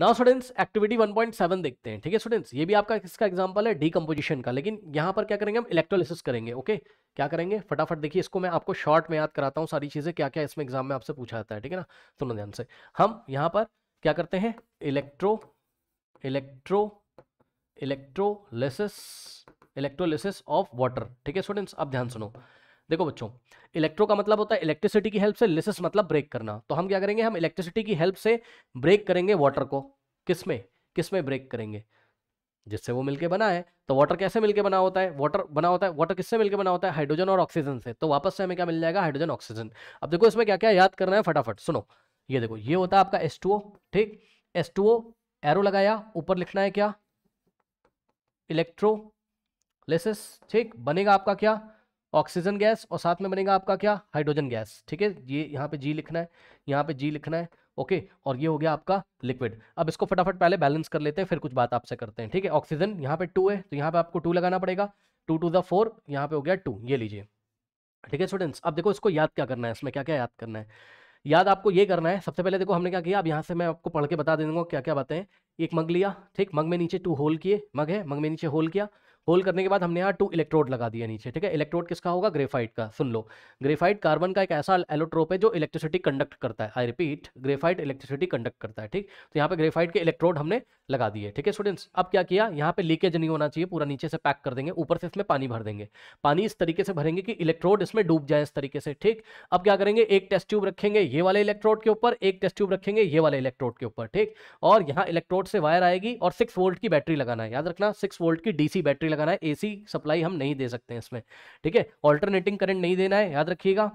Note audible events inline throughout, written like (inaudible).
now students activity 1.7 देखते हैं ठीक है स्टूडेंट्स ये भी आपका किसका एग्जांपल है डीकम्पोजिशन का लेकिन यहाँ पर क्या करेंगे हम इलेक्ट्रोलिसिस करेंगे ओके क्या करेंगे फटाफट देखिए इसको मैं आपको शॉर्ट में याद कराता हूँ सारी चीज़ें क्या क्या इसमें एग्जाम में आपसे पूछा जाता है ठीक है ना सुनो ध्यान से हम यहाँ पर क्या करते हैं electro electro electrolysis electrolysis of water ठीक है स्टूडेंट्स अब ध्यान सुनो देखो बच्चों इलेक्ट्रो का मतलब होता है इलेक्ट्रिसिटी की हेल्प से लिसिस मतलब ब्रेक करना तो हम क्या करेंगे हम इलेक्ट्रिसिटी की हेल्प से ब्रेक करेंगे वाटर को किस में किस में ब्रेक करेंगे जिससे वो मिलके बना है तो वाटर कैसे मिलके बना होता है वाटर बना होता है वाटर किससे मिलके बना होता है हाइड्रोजन और ऑक्सीजन से तो वापस से हमें क्या मिल जाएगा हाइड्रोजन ऑक्सीजन अब देखो इसमें क्या क्या याद करना है फटाफट सुनो ये देखो ये होता है आपका एस ठीक एस एरो लगाया ऊपर लिखना है क्या इलेक्ट्रोलिसिस ठीक बनेगा आपका क्या ऑक्सीजन गैस और साथ में बनेगा आपका क्या हाइड्रोजन गैस ठीक है ये यहाँ पे जी लिखना है यहाँ पे जी लिखना है ओके और ये हो गया आपका लिक्विड अब इसको फटाफट पहले बैलेंस कर लेते हैं फिर कुछ बात आपसे करते हैं ठीक है ऑक्सीजन यहाँ पे टू है तो यहाँ पे आपको टू लगाना पड़ेगा टू टू द फोर यहाँ पे हो गया टू ये लीजिए ठीक है स्टूडेंट्स अब देखो इसको याद क्या करना है इसमें क्या क्या याद करना है याद आपको ये करना है सबसे पहले देखो हमने क्या किया अब यहाँ से मैं आपको पढ़ के बता दे दूंगा क्या क्या बातें एक मग लिया ठीक मग में नीचे टू होल किए मग है मग में नीचे होल किया होल करने के बाद हमने यहाँ टू इलेक्ट्रोड लगा दिया नीचे ठीक है इलेक्ट्रोड किसका होगा ग्रेफाइट का सुन लो ग्रेफाइट कार्बन का एक ऐसा एलोट्रोप है जो इलेक्ट्रिसिटी कंडक्ट करता है I repeat graphite electricity conduct करता है ठीक तो यहाँ पे ग्रेफाइट के इलेक्ट्रोड हमने लगा दिए ठीक है स्टूडेंट्स अब क्या किया यहाँ पे लीकेज नहीं होना चाहिए पूरा नीचे से पैक कर देंगे ऊपर से इसमें पानी भर देंगे पानी इस तरीके से भरेंगे कि इलेक्ट्रोड इसमें डूब जाए इस तरीके से ठीक अब क्या करेंगे एक टेस्ट ट्यूब रखेंगे ये वाले इलेक्ट्रोड के ऊपर एक टेस्ट ट्यूब रखेंगे ये वाले इलेक्ट्रोड के ऊपर ठीक और यहाँ इलेक्ट्रोड से वायर आएगी और सिक्स वोल्ट की बैटरी लगाना है याद रखना सिक्स वोल्ट की डीसी बैटरी नहीं लगाना है एसी सप्लाई हम नहीं दे सकते हैं इसमें ठीक है ऑल्टरनेटिंग करंट नहीं देना है याद रखिएगा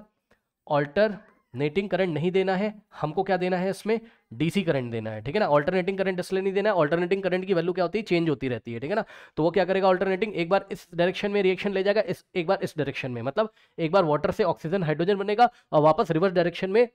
ऑल्टर नेटिंग करंट नहीं देना है हमको क्या देना है इसमें डीसी करंट देना है ठीक है ना ऑल्टरनेटिंग करंट इसलिए नहीं देना है ऑल्टरनेटिंग करंट की वैल्यू क्या होती है चेंज होती रहती है ठीक है ना तो वो क्या करेगा ऑल्टरनेटिंग एक बार इस डायरेक्शन में रिएक्शन ले जाएगा इस एक बार इस डायरेक्शन में मतलब एक बार वाटर से ऑक्सीजन हाइड्रोजन बनेगा और वापस रिवर्स डायरेक्शन में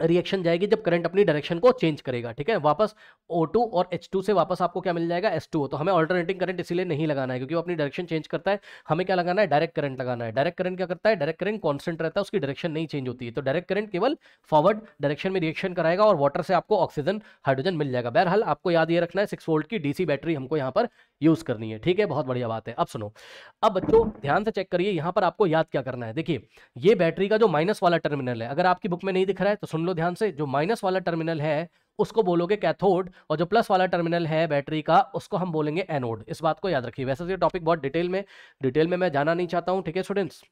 रिएक्शन जाएगी जब करंट अपनी डायरेक्शन को चेंज करेगा ठीक है वापस O2 और H2 से वापस आपको क्या मिल जाएगा S2 तो हमें ऑल्टरनेटिंग करंट इसीलिए नहीं लगाना है क्योंकि वो अपनी डायरेक्शन चेंज करता है हमें क्या लगाना है डायरेक्ट करंट लगाना है डायरेक्ट करंट क्या करता है डायरेक्ट करंट कॉन्स्टेंट रहता है उसकी डायरेक्शन नहीं चेंज होती है तो डायरेक्ट करंट केवल फॉरवर्ड डायरेक्शन में रिएक्शन कराएगा और वाटर से आपको ऑक्सीजन हाइड्रोजन मिल जाएगा बहरहाल आपको याद ये रखना है सिक्स वोल्ट की डीसी बैटरी हमको यहाँ पर यूज करनी है ठीक है बहुत बढ़िया बात है अब सुनो अब बच्चों ध्यान से चेक करिए यहाँ पर आपको याद क्या करना है देखिए ये बैटरी का जो माइनस वाला टर्मिनल है अगर आपकी बुक में नहीं दिख रहा है तो सुन लो ध्यान से जो माइनस वाला टर्मिनल है उसको बोलोगे कैथोड और जो प्लस वाला टर्मिनल है बैटरी का उसको हम बोलेंगे एनोड इस बात को याद रखिए वैसे तो ये टॉपिक बहुत डिटेल में डिटेल में मैं जाना नहीं चाहता हूँ ठीक है स्टूडेंट्स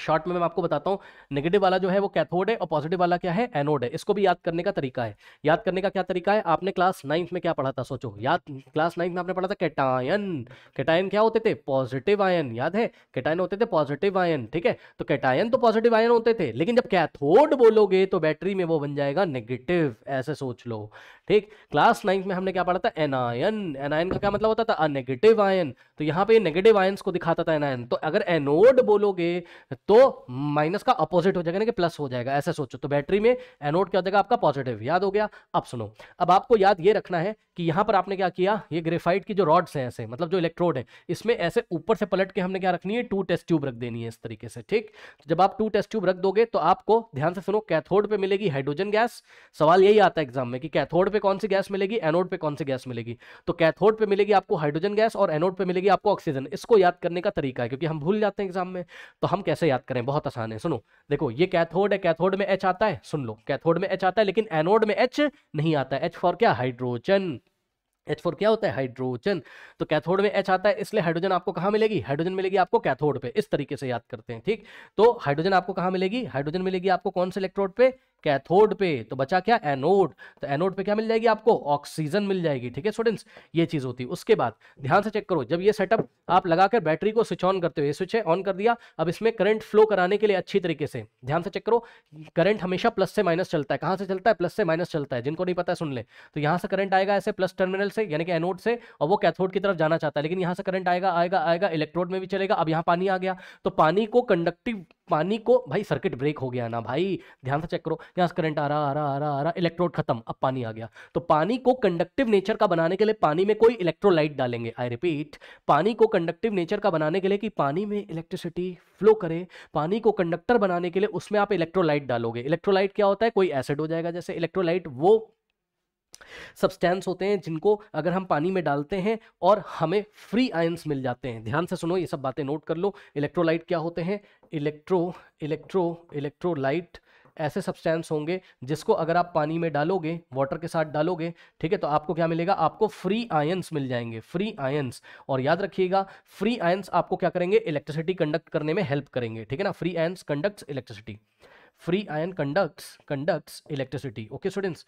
शॉर्ट में मैं आपको बताता हूँ नेगेटिव वाला जो है वो कैथोड है और पॉजिटिव वाला क्या है एनोड है इसको भी याद करने का तरीका है याद करने का क्या तरीका है आपने क्लास नाइन्थ में क्या पढ़ा था सोचो याद क्लास नाइन्थ में आपने पढ़ा था कैटायन कैटायन क्या होते थे पॉजिटिव आयन याद है कैटायन होते थे पॉजिटिव आयन ठीक है तो कैटायन तो पॉजिटिव आयन होते थे लेकिन जब कैथोड बोलोगे तो बैटरी में वो बन जाएगा नेगेटिव ऐसे सोच लो ठीक क्लास नाइन्थ में हमने क्या पढ़ा था एनायन एनायन का क्या मतलब होता था अनेगेटिव आयन तो यहाँ पे नेगेटिव आयन को दिखाता था एनायन तो अगर एनोड बोलोगे तो माइनस का अपोजिट हो जाएगा ना कि प्लस हो जाएगा ऐसे सोचो तो बैटरी में एनोड क्या हो जाएगा आपका पॉजिटिव याद हो गया अब सुनो अब आपको याद ये रखना है कि यहाँ पर आपने क्या किया ये ग्रेफाइट की जो रॉड्स हैं ऐसे मतलब जो इलेक्ट्रोड है इसमें ऐसे ऊपर से पलट के हमने क्या रखनी है टू टेस्ट ट्यूब रख देनी है इस तरीके से ठीक जब आप टू टेस्ट ट्यूब रख दोगे तो आपको ध्यान से सुनो कैथोड पे मिलेगी हाइड्रोजन गैस सवाल यही आता है एग्जाम में कि कैथोड पे कौन सी गैस मिलेगी एनोड पे कौन सी गैस मिलेगी तो कैथोड पे मिलेगी आपको हाइड्रोजन गैस और एनोड पे मिलेगी आपको ऑक्सीजन इसको याद करने का तरीका है क्योंकि हम भूल जाते हैं एग्जाम में तो हम कैसे कैसे याद करें बहुत आसान है सुनो देखो ये कैथोड है कैथोड में एच आता है सुन लो कैथोड में एच आता है लेकिन एनोड में एच नहीं आता है एच फॉर क्या हाइड्रोजन एच फोर क्या होता है हाइड्रोजन तो कैथोड में एच आता है इसलिए हाइड्रोजन आपको कहाँ मिलेगी हाइड्रोजन मिलेगी आपको कैथोड पे इस तरीके से याद करते हैं ठीक तो हाइड्रोजन आपको कहाँ मिलेगी हाइड्रोजन मिलेगी आपको कौन से इलेक्ट्रोड पे कैथोड पे तो बचा क्या एनोड तो एनोड पे क्या मिल जाएगी आपको ऑक्सीजन मिल जाएगी ठीक है स्टूडेंट्स ये चीज होती है उसके बाद ध्यान से चेक करो जब ये सेटअप आप लगाकर बैटरी को स्विच ऑन करते हो ये स्विच है ऑन कर दिया अब इसमें करंट फ्लो कराने के लिए अच्छी तरीके से ध्यान से चेक करो करंट हमेशा प्लस से माइनस चलता है कहाँ से चलता है प्लस से माइनस चलता है जिनको नहीं पता है सुन ले तो यहाँ से करंट आएगा ऐसे प्लस टर्मिनल से यानी कि एनोड से और वो कैथोड की तरफ जाना चाहता है लेकिन यहाँ से करंट आएगा आएगा आएगा इलेक्ट्रोड में भी चलेगा अब यहाँ पानी आ गया तो पानी को कंडक्टिव पानी को भाई सर्किट ब्रेक हो गया ना भाई ध्यान से चेक करो यहाँ से करंट आ रहा आ रहा आ रहा आ रहा इलेक्ट्रोड खत्म अब पानी आ गया तो पानी को कंडक्टिव नेचर का बनाने के लिए पानी में कोई इलेक्ट्रोलाइट डालेंगे आई रिपीट पानी को कंडक्टिव नेचर का बनाने के लिए कि पानी में इलेक्ट्रिसिटी फ्लो करे पानी को कंडक्टर बनाने के लिए उसमें आप इलेक्ट्रोलाइट डालोगे इलेक्ट्रोलाइट क्या होता है कोई एसिड हो जाएगा जैसे इलेक्ट्रोलाइट वो सब्सटेंस होते हैं जिनको अगर हम पानी में डालते हैं और हमें फ्री आयंस मिल जाते हैं ध्यान से सुनो ये सब बातें नोट कर लो इलेक्ट्रोलाइट क्या होते हैं इलेक्ट्रो इलेक्ट्रो इलेक्ट्रोलाइट ऐसे सब्सटेंस होंगे जिसको अगर आप पानी में डालोगे वाटर के साथ डालोगे ठीक है तो आपको क्या मिलेगा आपको फ्री आयंस मिल जाएंगे फ्री आयंस और याद रखिएगा फ्री आयंस आपको क्या करेंगे इलेक्ट्रिसिटी कंडक्ट करने में हेल्प करेंगे ठीक है ना free ions conducts electricity free ion conducts conducts electricity okay students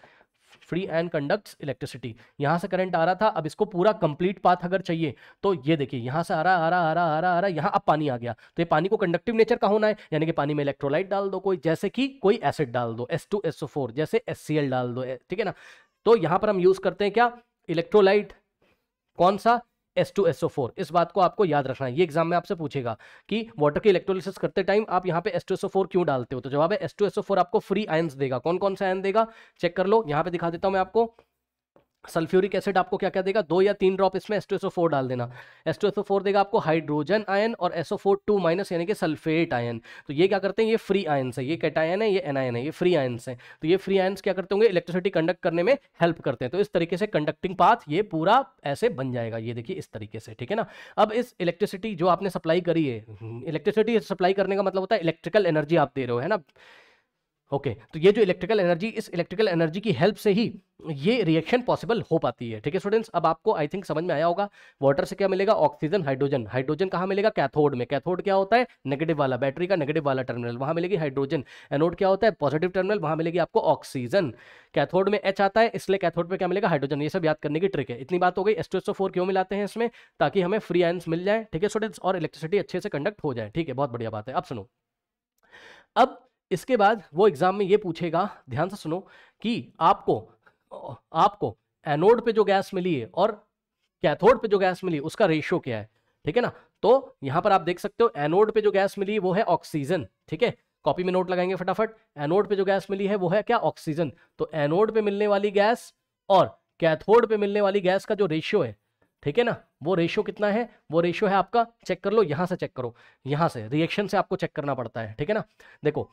free and conduct electricity यहां से करंट आ रहा था अब इसको पूरा कंप्लीट पाथ अगर चाहिए तो ये देखिए यहां से आ रहा आ रहा आ रहा आ रहा आ रहा यहां अब पानी आ गया तो ये पानी को कंडक्टिव नेचर का होना है यानी कि पानी में इलेक्ट्रोलाइट डाल दो कोई जैसे कि कोई एसिड डाल दो एस टू एस फोर जैसे एस डाल दो ठीक है ना तो यहां पर हम यूज़ करते हैं क्या इलेक्ट्रोलाइट कौन सा H2SO4 इस बात को आपको याद रखना है ये एग्जाम में आपसे पूछेगा कि वाटर की इलेक्ट्रोलिसिस करते टाइम आप यहाँ पे H2SO4 क्यों डालते हो तो जवाब है H2SO4 आपको फ्री आयंस देगा कौन कौन सा आयन देगा चेक कर लो यहाँ पे दिखा देता हूँ मैं आपको सल्फ्यूरिक एसिड आपको क्या क्या देगा दो या तीन ड्रॉप इसमें एस डाल देना एस देगा आपको हाइड्रोजन आयन और एस ओ माइनस यानी कि सल्फेट आयन तो ये क्या करते हैं ये फ्री आयन्स है ये कैटायन है ये एनायन है ये फ्री आयन्स है तो ये फ्री आयन्स क्या करते होंगे इलेक्ट्रिसिटी कंडक्ट करने में हेल्प करते हैं तो इस तरीके से कंडक्टिंग पाथ ये पूरा ऐसे बन जाएगा ये देखिए इस तरीके से ठीक है ना अब इस इलेक्ट्रिसिटी जो आपने सप्लाई करी है इलेक्ट्रिसिटी सप्लाई करने का मतलब होता है इलेक्ट्रिकल एनर्जी आप दे रहे हो है ना ओके okay, तो ये जो इलेक्ट्रिकल एनर्जी इस इलेक्ट्रिकल एनर्जी की हेल्प से ही ये रिएक्शन पॉसिबल हो पाती है ठीक है स्टूडेंट्स अब आपको आई थिंक समझ में आया होगा वाटर से क्या मिलेगा ऑक्सीजन हाइड्रोजन हाइड्रोजन कहाँ मिलेगा कैथोड में कैथोड क्या होता है नेगेटिव वाला बैटरी का नेगेटिव वाला टर्मिनल वहां मिलेगी हाइड्रोजन एनोड क्या होता है पॉजिटिव टर्मिनल वहां मिलेगी आपको ऑक्सीजन कैथोड में एच आता है इसलिए कैथोड में क्या मिलेगा हाइड्रोजन ये सब याद करने की ट्रिक है इतनी बात हो गई एस क्यों मिलाते हैं इसमें ताकि हमें फ्री आयंस मिल जाए ठीक है स्टूडेंट्स और इलेक्ट्रिसिटी अच्छे से कंडक्ट हो जाए ठीक है बहुत बढ़िया बात है अब सुनो अब इसके बाद वो एग्ज़ाम में ये पूछेगा ध्यान से सुनो कि आपको आपको एनोड पे जो गैस मिली है और कैथोड पे जो गैस मिली उसका रेशियो क्या है ठीक है ना तो यहां पर आप देख सकते हो एनोड पे जो गैस मिली वो है ऑक्सीजन ठीक है कॉपी में नोट लगाएंगे फटाफट एनोड पे जो गैस मिली है वो है क्या ऑक्सीजन तो एनोड पे मिलने वाली गैस और कैथोड पे मिलने वाली गैस का जो रेशियो है ठीक है ना वो रेशियो कितना है वो रेशियो है आपका चेक कर लो यहां से चेक करो यहां से रिएक्शन से आपको चेक करना पड़ता है ठीक है ना देखो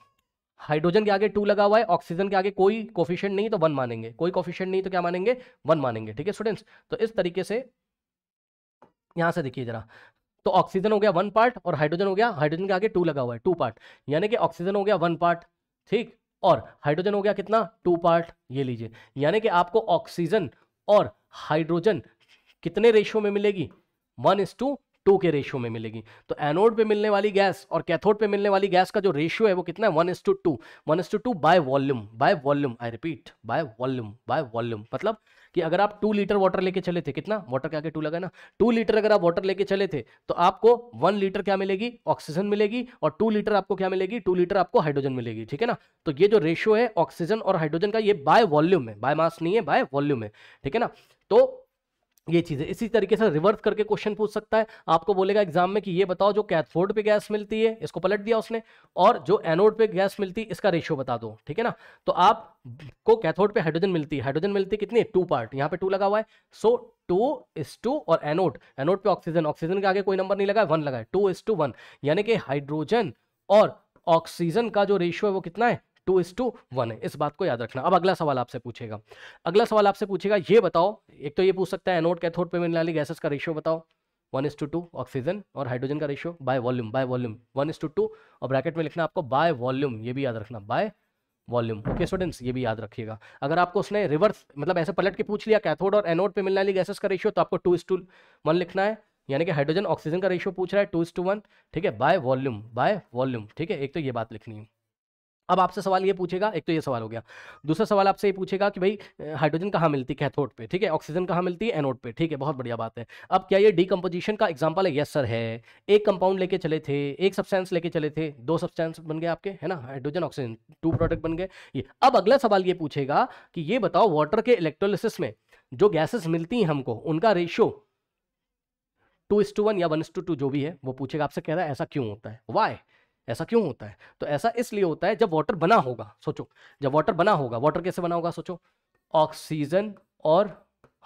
हाइड्रोजन के आगे टू लगा हुआ है ऑक्सीजन के आगे कोई कोफिशियंट नहीं तो वन मानेंगे कोई कोफिशियंट नहीं तो क्या मानेंगे वन मानेंगे ठीक है स्टूडेंट्स तो इस तरीके से यहां से देखिए जरा तो ऑक्सीजन हो गया वन पार्ट और हाइड्रोजन हो गया हाइड्रोजन के आगे टू लगा हुआ है टू पार्ट यानी कि ऑक्सीजन हो गया वन पार्ट ठीक और हाइड्रोजन हो गया कितना टू पार्ट ये लीजिए यानी कि आपको ऑक्सीजन और हाइड्रोजन कितने रेशियो में मिलेगी वन इज टू टू के रेशियो में मिलेगी तो एनोड पे मिलने वाली गैस और कैथोड पे मिलने वाली गैस का जो रेशियो है वो कितना है one is to two one is to two by volume by volume I repeat by volume by volume मतलब कि अगर आप टू लीटर वाटर लेके चले थे कितना वाटर के आगे टू लगा ना टू लीटर अगर आप वाटर लेके चले थे तो आपको वन लीटर क्या मिलेगी ऑक्सीजन मिलेगी और टू लीटर आपको क्या मिलेगी टू लीटर आपको हाइड्रोजन मिलेगी ठीक है ना तो ये जो रेशियो है ऑक्सीजन और हाइड्रोजन का ये बाय वॉल्यूम है बाय मास नहीं है बाय वॉल्यूम है ठीक है ना तो ये चीज़ें इसी तरीके से रिवर्स करके क्वेश्चन पूछ सकता है आपको बोलेगा एग्जाम में कि ये बताओ जो कैथफोर्ड पे गैस मिलती है इसको पलट दिया उसने और जो एनोड पे गैस मिलती है इसका रेशियो बता दो ठीक है ना तो आप को कैथोड पे हाइड्रोजन मिलती है हाइड्रोजन मिलती है कितनी टू पार्ट यहाँ पे टू लगा हुआ है सो टू इस टू और एनोड एनोड पे ऑक्सीजन ऑक्सीजन के आगे कोई नंबर नहीं लगा है वन लगा है टू इस टू वन यानी कि हाइड्रोजन और ऑक्सीजन का जो रेशियो है वो कितना है टू इज टू वन है इस बात को याद रखना अब अगला सवाल आपसे पूछेगा अगला सवाल आपसे पूछेगा ये बताओ एक तो ये पूछ सकता है एनोड कैथोड पे मिलने वाली गैसेस का रेशियो बताओ one is to two oxygen और हाइड्रोजन का ratio by volume by volume one is to two और ब्रैकेट में लिखना आपको बाय वॉल्यूम ये भी याद रखना बाय वॉल्यूम ओके स्टूडेंट्स ये भी याद रखिएगा अगर आपको उसने रिवर्स मतलब ऐसे पलट के पूछ लिया कैथोड और एनोड पे मिलने वाली गैसेस का रेशियो तो आपको टू इज टू वन लिखना है यानी कि हाइड्रोजन ऑक्सीजन का रेशियो पूछ रहा है टू इस टू वन ठीक है बाय वॉल्यूम बाय वॉल्यूम ठीक है एक तो ये बात लिखनी है अब आपसे सवाल ये पूछेगा एक तो ये सवाल हो गया दूसरा सवाल आपसे ये पूछेगा कि भाई हाइड्रोजन कहाँ मिलती है कैथोड पे ठीक है ऑक्सीजन कहाँ मिलती है एनोड पे ठीक है बहुत बढ़िया बात है अब क्या ये डीकम्पोजिशन का एग्जाम्पल है यस सर है एक कंपाउंड लेके चले थे एक सब्सटेंस लेके चले थे दो सब्सटेंस बन गए आपके है ना हाइड्रोजन ऑक्सीजन टू प्रोडक्ट बन गए ये अब अगला सवाल ये पूछेगा कि ये बताओ वाटर के इलेक्ट्रोलिसिस में जो गैसेस मिलती हैं हमको उनका ratio two is to one या वन इस टू टू जो भी है वो पूछेगा आपसे कह रहा है ऐसा क्यों होता है वाई ऐसा क्यों होता है तो ऐसा इसलिए होता है जब वाटर बना होगा सोचो जब वाटर बना होगा वाटर कैसे बना होगा सोचो ऑक्सीजन और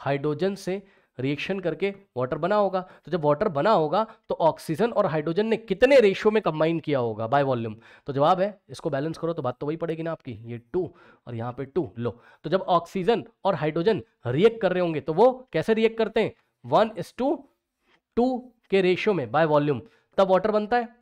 हाइड्रोजन से रिएक्शन करके वाटर बना होगा तो जब वाटर बना होगा तो ऑक्सीजन और हाइड्रोजन ने कितने रेशियो में कंबाइन किया होगा बाय वॉल्यूम तो जवाब है इसको बैलेंस करो तो बात तो वही पड़ेगी ना आपकी ये टू और यहाँ पे टू लो तो जब ऑक्सीजन और हाइड्रोजन रिएक्ट कर रहे होंगे तो वो कैसे रिएक्ट करते हैं वन इस टू टू के रेशियो में बाय वॉल्यूम तब वाटर बनता है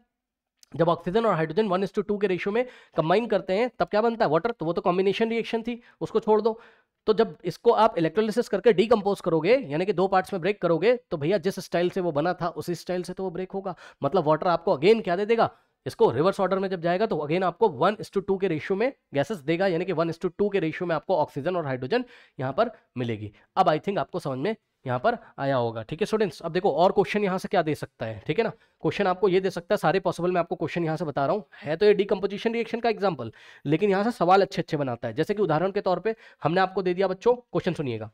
जब ऑक्सीजन और hydrogen one is to two के रेशियो में कंबाइन करते हैं तब क्या बनता है वाटर तो वो तो कॉम्बिनेशन रिएक्शन थी उसको छोड़ दो तो जब इसको आप इलेक्ट्रोलिसिस करके डीकम्पोज करोगे यानी कि दो पार्ट्स में ब्रेक करोगे तो भैया जिस स्टाइल से वो बना था उसी स्टाइल से तो वो ब्रेक होगा मतलब वाटर आपको अगेन क्या दे देगा इसको रिवर्स ऑर्डर में जब जाएगा तो अगेन आपको वन इस टू टू के रेशियो में गैसेस देगा यानी कि वन इस टू टू के रेशियो में आपको ऑक्सीजन और हाइड्रोजन यहाँ पर मिलेगी अब आई थिंक आपको समझ में यहाँ पर आया होगा ठीक है स्टूडेंट्स अब देखो और क्वेश्चन यहाँ से क्या दे सकता है ठीक है ना क्वेश्चन आपको ये दे सकता है सारे पॉसिबल मैं आपको क्वेश्चन यहाँ से बता रहा हूँ है तो ये डीकम्पोजिशन रिएक्शन का एग्जाम्पल लेकिन यहाँ से सवाल अच्छे अच्छे बनाता है जैसे कि उदाहरण के तौर पर हमने आपको दे दिया बच्चों क्वेश्चन सुनिएगा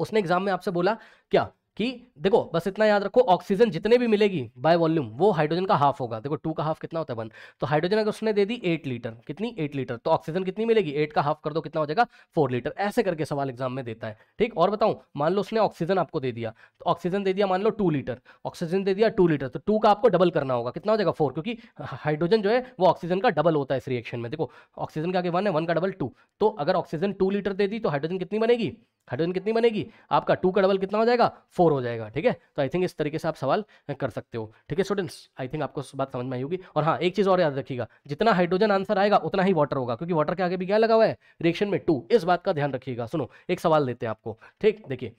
उसने एग्जाम में आपसे बोला क्या कि देखो बस इतना याद रखो ऑक्सीजन जितने भी मिलेगी बाय वॉल्यूम वो हाइड्रोजन का हाफ होगा देखो टू का हाफ कितना होता है वन तो हाइड्रोजन अगर उसने दे दी एट लीटर कितनी एट लीटर तो ऑक्सीजन कितनी मिलेगी एट का हाफ कर दो कितना हो जाएगा फोर लीटर ऐसे करके सवाल एग्जाम में देता है ठीक और बताऊँ मान लो उसने ऑक्सीजन आपको दे दिया तो ऑक्सीजन दे दिया मान लो टू लीटर ऑक्सीजन दे दिया टू लीटर तो टू का आपको डबल करना होगा कितना हो जाएगा फोर क्योंकि हाइड्रोजन जो है वो ऑक्सीजन का डबल होता है इस रिएक्शन में देखो ऑक्सीजन का आगे वन है वन का डबल टू तो अगर ऑक्सीजन टू लीटर दे दी तो हाइड्रोजन कितनी बनेगी हाइड्रोजन कितनी बनेगी आपका टू का डबल कितना हो जाएगा फोर हो जाएगा ठीक है तो आई थिंक इस तरीके से आप सवाल कर सकते हो ठीक है स्टूडेंट्स आई थिंक आपको बात समझ में आई होगी और हाँ एक चीज़ और याद रखिएगा जितना हाइड्रोजन आंसर आएगा उतना ही वाटर होगा क्योंकि वाटर के आगे भी क्या लगा हुआ है रिएक्शन में टू इस बात का ध्यान रखिएगा सुनो एक सवाल देते हैं आपको ठीक देखिए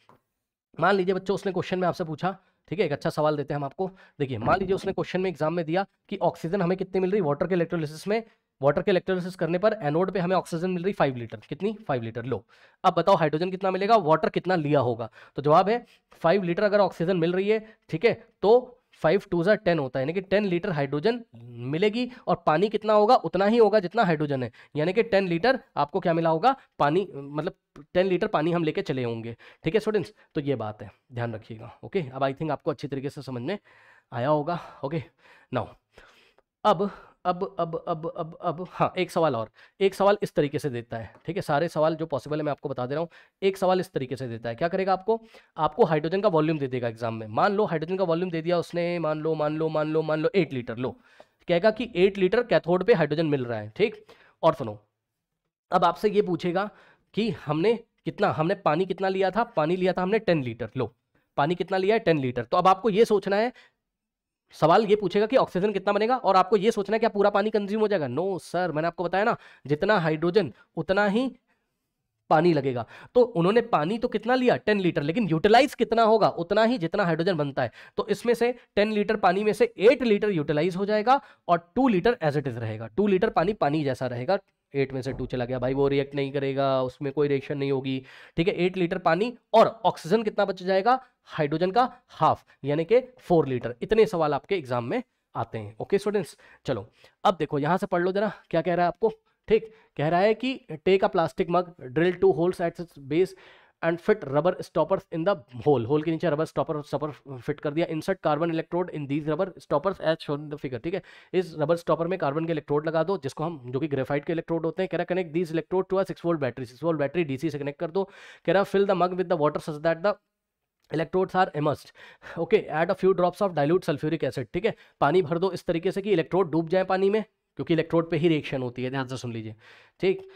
मान लीजिए बच्चों उसने क्वेश्चन में आपसे पूछा ठीक है एक अच्छा सवाल देते हैं हम आपको देखिए मान लीजिए उसने क्वेश्चन में एग्जाम में दिया कि ऑक्सीजन हमें कितनी मिल रही वाटर के इलेक्ट्रोलिसिस में वाटर के इलेक्ट्रोलिस करने पर एनोड पे हमें ऑक्सीजन मिल रही फाइव लीटर कितनी फाइव लीटर लो अब बताओ हाइड्रोजन कितना मिलेगा वाटर कितना लिया होगा तो जवाब है फाइव लीटर अगर ऑक्सीजन मिल रही है ठीक है तो फाइव टू ज़ा टेन होता है यानी कि टेन लीटर हाइड्रोजन मिलेगी और पानी कितना होगा उतना ही होगा जितना हाइड्रोजन है यानी कि टेन लीटर आपको क्या मिला होगा पानी मतलब टेन लीटर पानी हम लेके चले होंगे ठीक है स्टूडेंट्स तो ये बात है ध्यान रखिएगा ओके अब आई थिंक आपको अच्छी तरीके से समझ में आया होगा ओके नाउ अब अब अब अब अब अब हाँ एक सवाल और एक सवाल इस तरीके से देता है ठीक है सारे सवाल जो पॉसिबल है मैं आपको बता दे रहा हूँ एक सवाल इस तरीके से देता है क्या करेगा आपको आपको हाइड्रोजन का वॉल्यूम दे देगा एग्जाम में मान लो हाइड्रोजन का वॉल्यूम दे दिया उसने मान लो मान लो मान लो मान लो एट लीटर लो कहेगा कि एट लीटर कैथोड पर हाइड्रोजन मिल रहा है ठीक और सुनो अब आपसे ये पूछेगा कि हमने कितना हमने पानी कितना लिया था पानी लिया था हमने टेन लीटर लो पानी कितना लिया है टेन लीटर तो अब आपको ये सोचना है सवाल ये पूछेगा कि ऑक्सीजन कितना बनेगा और आपको ये सोचना है कि पूरा पानी कंज्यूम हो जाएगा नो सर मैंने आपको बताया ना जितना हाइड्रोजन उतना ही पानी लगेगा तो उन्होंने पानी तो कितना लिया 10 लीटर लेकिन यूटिलाइज कितना होगा उतना ही जितना हाइड्रोजन बनता है तो इसमें से 10 लीटर पानी में से 8 लीटर यूटिलाइज हो जाएगा और 2 लीटर एज इट इज रहेगा 2 लीटर पानी पानी जैसा रहेगा एट में से टू चला गया भाई वो रिएक्ट नहीं करेगा उसमें कोई रिएक्शन नहीं होगी ठीक है एट लीटर पानी और ऑक्सीजन कितना बच जाएगा हाइड्रोजन का हाफ यानी कि फोर लीटर इतने सवाल आपके एग्जाम में आते हैं ओके स्टूडेंट्स चलो अब देखो यहां से पढ़ लो जरा क्या कह रहा है आपको ठीक कह रहा है कि take a plastic mug drill two holes at base and fit rubber stoppers in the hole hole के नीचे रबर स्टॉपर स्टॉपर फिट कर दिया insert carbon electrode in these rubber stoppers as shown the figure ठीक है इस rubber stopper में carbon के electrode लगा दो जिसको हम जो कि ग्रेफाइट के इलेक्ट्रोड होते हैं कह रहा connect these electrode to a six volt battery six volt battery DC से कनेक्ट कर दो कह रहा fill the mug with the water such that the electrodes are immersed okay add a few drops of dilute sulphuric acid ठीक है पानी भर दो इस तरीके से कि इलेक्ट्रोड डूब जाए पानी में क्योंकि इलेक्ट्रोड पे ही रिएक्शन होती है ध्यान से सुन लीजिए ठीक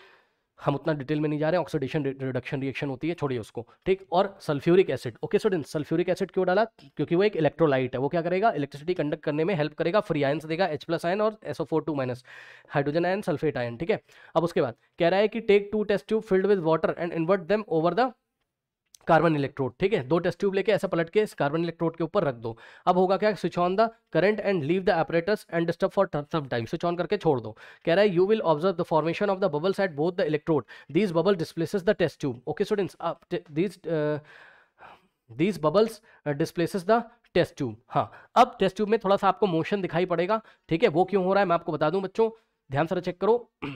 हम उतना डिटेल में नहीं जा रहे हैं ऑक्सीडेशन रिडक्शन रिएक्शन होती है छोड़िए उसको ठीक और sulphuric acid okay student sulphuric acid क्यों डाला क्योंकि वो एक इलेक्ट्रोलाइट है वो क्या करेगा इलेक्ट्रिसिटी कंडक्ट करने में हेल्प करेगा फ्री आयन देगा एच प्लस आयन और SO four two minus hydrogen ion sulphate ion ठीक है अब उसके बाद कह रहा है कि take two test tube filled with water and invert them over the carbon electrode ठीक है दो टेस्ट ट्यूब लेके ऐसा पलट के इस कार्बन इलेक्ट्रोड के ऊपर रख दो अब होगा क्या switch on the current and leave the apparatus and disturb for some time switch on करके छोड़ दो कह रहा है you will observe the formation of the bubbles at both the electrode these bubble displaces the test tube okay students these these bubbles displaces the test tube हाँ अब test tube में थोड़ा सा आपको मोशन दिखाई पड़ेगा ठीक है वो क्यों हो रहा है मैं आपको बता दूं बच्चों ध्यान से चेक करो (clears throat)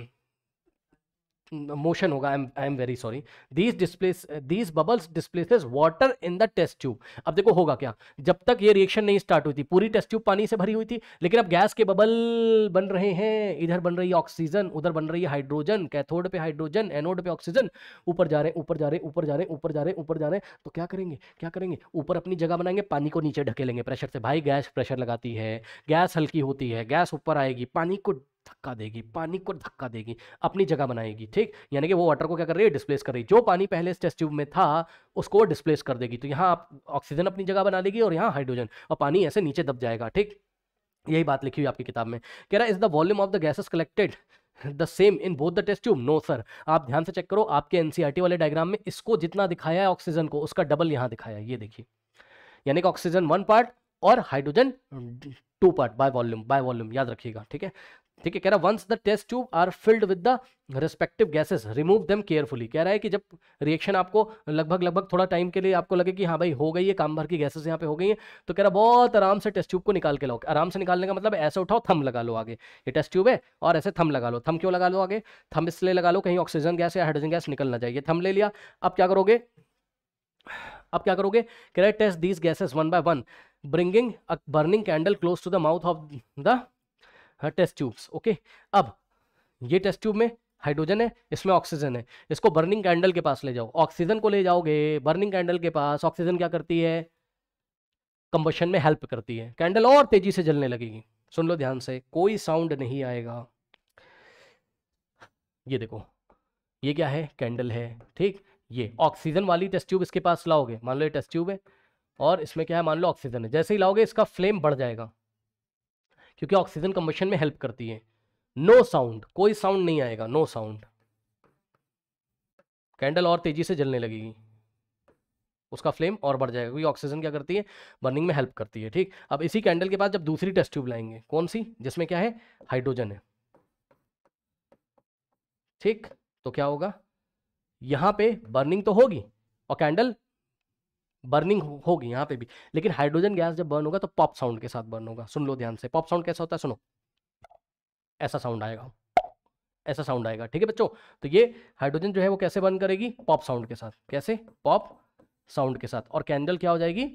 मोशन होगा I am very sorry these displace these bubbles displaces water in the test tube अब देखो होगा क्या जब तक ये रिएक्शन नहीं स्टार्ट हुई थी पूरी टेस्ट ट्यूब पानी से भरी हुई थी लेकिन अब गैस के बबल बन रहे हैं इधर बन रही है ऑक्सीजन उधर बन रही है हाइड्रोजन कैथोड पे हाइड्रोजन एनोड पे ऑक्सीजन ऊपर जा रहे हैं ऊपर जा रहे हैं ऊपर जा रहे हैं ऊपर जा रहे हैं ऊपर जा रहे हैं तो क्या करेंगे क्या करेंगे ऊपर अपनी जगह बनाएंगे पानी को नीचे ढके लेंगे प्रेशर से भाई गैस प्रेशर लगाती है गैस हल्की होती है गैस ऊपर आएगी पानी को धक्का देगी पानी को धक्का देगी अपनी जगह बनाएगी ठीक यानी कि वो वाटर को क्या कर रही है डिस्प्लेस कर रही है जो पानी पहले इस टेस्ट ट्यूब में था उसको डिस्प्लेस कर देगी तो यहाँ ऑक्सीजन अपनी जगह बना लेगी और यहाँ हाइड्रोजन और पानी ऐसे नीचे दब जाएगा ठीक यही बात लिखी हुई आपकी किताब में कह रहा है is the volume of the gases collected the same in both the test tube no sir आप ध्यान से चेक करो आपके एनसीईआरटी e वाले डायग्राम में इसको जितना दिखाया है ऑक्सीजन को उसका डबल यहाँ दिखाया है ये देखिए यानी कि ऑक्सीजन वन पार्ट और hydrogen two part by volume by volume याद रखिएगा ठीक है ठीक है कह रहा once the test tube are filled with the respective gases remove them carefully कह रहा है कि जब रिएक्शन आपको लगभग लगभग थोड़ा टाइम के लिए आपको लगे कि हाँ भाई हो गई है काम भर की गैसेस यहाँ पे हो गई है तो कह रहा बहुत आराम से टेस्ट ट्यूब को निकाल के लाओ आराम से निकालने का मतलब ऐसे उठाओ थम लगा लो आगे ये टेस्ट ट्यूब है और ऐसे थम लगा लो थम क्यों लगा लो आगे थम इसलिए लगा लो कहीं ऑक्सीजन गैस या हाइड्रोजन गैस निकल ना थम ले लिया अब क्या करोगे अब क्या करोगे कह रहे test these gases one by one bringing a burning candle close to the mouth of the test tubes okay अब ये टेस्ट ट्यूब में हाइड्रोजन है इसमें ऑक्सीजन है इसको बर्निंग कैंडल के पास ले जाओ ऑक्सीजन को ले जाओगे बर्निंग कैंडल के पास ऑक्सीजन क्या करती है कंबशन में हेल्प करती है कैंडल और तेजी से जलने लगेगी सुन लो ध्यान से कोई साउंड नहीं आएगा ये देखो ये क्या है कैंडल है ठीक ये ऑक्सीजन वाली टेस्ट ट्यूब इसके पास लाओगे मान लो ये टेस्ट ट्यूब है और इसमें क्या है मान लो ऑक्सीजन है जैसे ही लाओगे इसका फ्लेम बढ़ जाएगा क्योंकि ऑक्सीजन कम्बशन में हेल्प करती है नो no साउंड कोई साउंड नहीं आएगा नो no साउंड कैंडल और तेजी से जलने लगेगी उसका फ्लेम और बढ़ जाएगा क्योंकि ऑक्सीजन क्या करती है बर्निंग में हेल्प करती है ठीक अब इसी कैंडल के बाद जब दूसरी टेस्ट ट्यूब लाएंगे कौन सी जिसमें क्या है हाइड्रोजन है ठीक तो क्या होगा यहां पे बर्निंग तो होगी और कैंडल बर्निंग होगी यहाँ पे भी लेकिन हाइड्रोजन गैस जब बर्न होगा तो पॉप साउंड के साथ बर्न होगा सुन लो ध्यान से पॉप साउंड कैसा होता है सुनो ऐसा साउंड आएगा ऐसा साउंड आएगा ठीक है बच्चों तो ये हाइड्रोजन जो है वो कैसे बर्न करेगी पॉप साउंड के साथ कैसे पॉप साउंड के साथ और कैंडल क्या हो जाएगी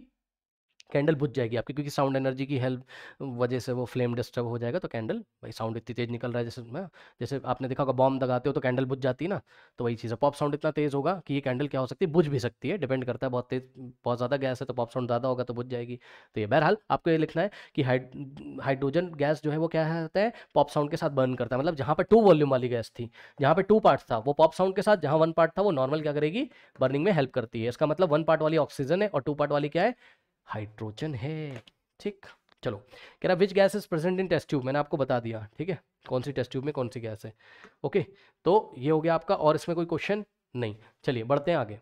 कैंडल बुझ जाएगी आपकी क्योंकि साउंड एनर्जी की हेल्प वजह से वो फ्लेम डिस्टर्ब हो जाएगा तो कैंडल भाई साउंड इतनी तेज़ निकल रहा है जैसे ना जैसे आपने देखा होगा बॉम्ब दगाते हो तो कैंडल बुझ जाती है ना तो वही चीज़ है पॉप साउंड इतना तेज़ होगा कि ये कैंडल क्या हो सकती है बुझ भी सकती है डिपेंड करता है बहुत तेज़ बहुत ज़्यादा गैस है तो पॉप साउंड ज़्यादा होगा तो बुझ जाएगी तो ये बहरहाल आपको ये लिखना है कि हाइड्रोजन गैस जो है वो क्या होता है पॉप साउंड के साथ बर्न करता है मतलब जहाँ पर टू वॉल्यूम वाली गैस थी जहाँ पर टू पार्ट था वो पॉप साउंड के साथ जहाँ वन पार्ट था वो नॉर्मल क्या करेगी बर्निंग में हेल्प करती है इसका मतलब वन पार्ट वाली ऑक्सीजन है और टू पार्ट वाली क्या है हाइड्रोजन है ठीक चलो कह रहा which gas is present in test tube मैंने आपको बता दिया ठीक है कौन सी टेस्ट ट्यूब में कौन सी गैस है ओके तो ये हो गया आपका और इसमें कोई क्वेश्चन नहीं चलिए बढ़ते हैं आगे